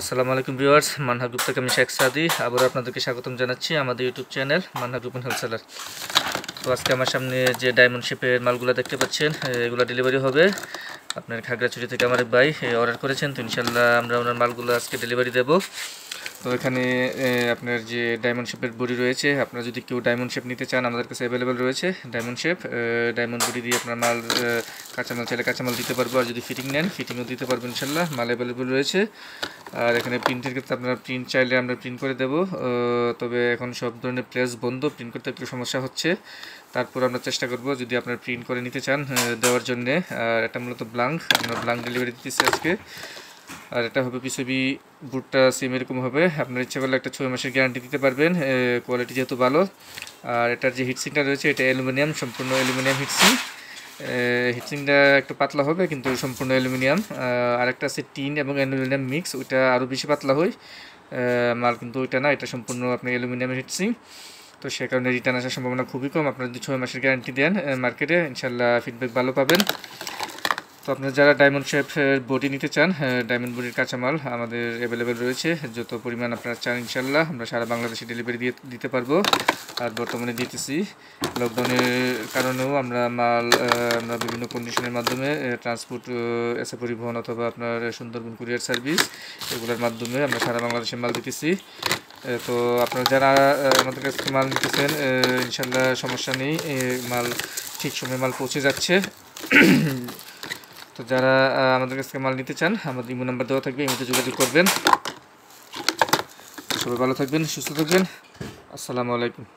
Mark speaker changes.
Speaker 1: আসসালামু আলাইকুম ভিউয়ার্স মানহা গুপ্তা আমি শেখ সাদি আবার আপনাদেরকে স্বাগতম জানাচ্ছি আমাদের ইউটিউব চ্যানেল মানহা গুপন হেলসেলার তো আজকে আমার সামনে যে ডায়মন্ড শেপের মালগুলো দেখতে পাচ্ছেন এগুলো ডেলিভারি হবে আপনার খাগড়াছড়ি থেকে আমার এক ভাই অর্ডার করেছেন তো ইনশাল্লাহ আমরা ওনার মালগুলো আজকে ডেলিভারি দেবো তো এখানে আপনার যে ডায়মন্ড শেপের বড়ি রয়েছে আপনারা যদি কেউ ডায়মন্ড শেপ নিতে চান আমাদের কাছে অ্যাভেলেবেল রয়েছে ডায়মন্ড শেপ ডায়মন্ড বড়ি দিয়ে আপনার মাল কাঁচামাল চাইলে কাঁচামাল দিতে পারবো আর যদি ফিটিং নেন ফিটিংও দিতে পারবো ইনশাল্লাহ মাল অ্যাভেলেবেল রয়েছে আর এখানে প্রিন্টের ক্ষেত্রে আপনারা প্রিন্ট চাইলে আমরা প্রিন্ট করে দেব তবে এখন সব ধরনের প্লেস বন্ধ প্রিন্ট করতে একটু সমস্যা হচ্ছে তারপর আমরা চেষ্টা করব যদি আপনারা প্রিন্ট করে নিতে চান দেওয়ার জন্যে আর এটা মূলত ব্লাঙ্ক আমরা ব্লাঙ্ক ডেলিভারি দিতেছি আজকে আর এটা হবে পিছবি বুটটা সেম এরকম হবে আপনার ইচ্ছা করলে একটা ছয় মাসের গ্যারান্টি দিতে পারবেন কোয়ালিটি যেহেতু ভালো আর এটার যে হিটসিংটা রয়েছে এটা অ্যালুমিনিয়াম সম্পূর্ণ অ্যালুমিনিয়াম হিটসিং হিটসিংটা একটু পাতলা হবে কিন্তু সম্পূর্ণ অ্যালুমিনিয়াম আর একটা আছে টিন এবং অ্যালুমিনিয়াম মিক্স ওইটা আরও বেশি পাতলা হয় মাল কিন্তু ওইটা না এটা সম্পূর্ণ আপনি অ্যালুমিনিয়ামের হিটসিং তো সে কারণে রিটার্ন আসার সম্ভাবনা খুবই কম আপনারা যদি ছয় মাসের গ্যারান্টি দেন মার্কেটে ইনশাল্লাহ ফিডব্যাক ভালো পাবেন তো আপনারা যারা ডায়মন্ড শেপ বডি নিতে চান ডায়মন্ড হ্যাঁ, বডির কাঁচামাল আমাদের অ্যাভেলেবেল রয়েছে যত পরিমাণ আপনারা চান ইনশাল্লাহ আমরা সারা বাংলাদেশে ডেলিভারি দিয়ে দিতে পারবো আর বর্তমানে দিতেছি লকডাউনের কারণেও আমরা মাল আমরা বিভিন্ন কন্ডিশনের মাধ্যমে ট্রান্সপোর্ট এসে পরিবহন অথবা আপনার সুন্দরবন কুরিয়ার সার্ভিস এগুলোর মাধ্যমে আমরা সারা বাংলাদেশে মাল দিতেছি তো আপনারা যারা আমাদের কাছ থেকে মাল নিতেছেন ইনশাল্লাহ সমস্যা নেই মাল ঠিক সময় মাল পৌঁছে যাচ্ছে তো যারা আমাদের কাছ থেকে মাল নিতে চান আমাদের ইমো নাম্বার দেওয়া থাকবে ইমোতে যোগাযোগ করবেন সবাই ভালো থাকবেন সুস্থ থাকবেন আসসালামু আলাইকুম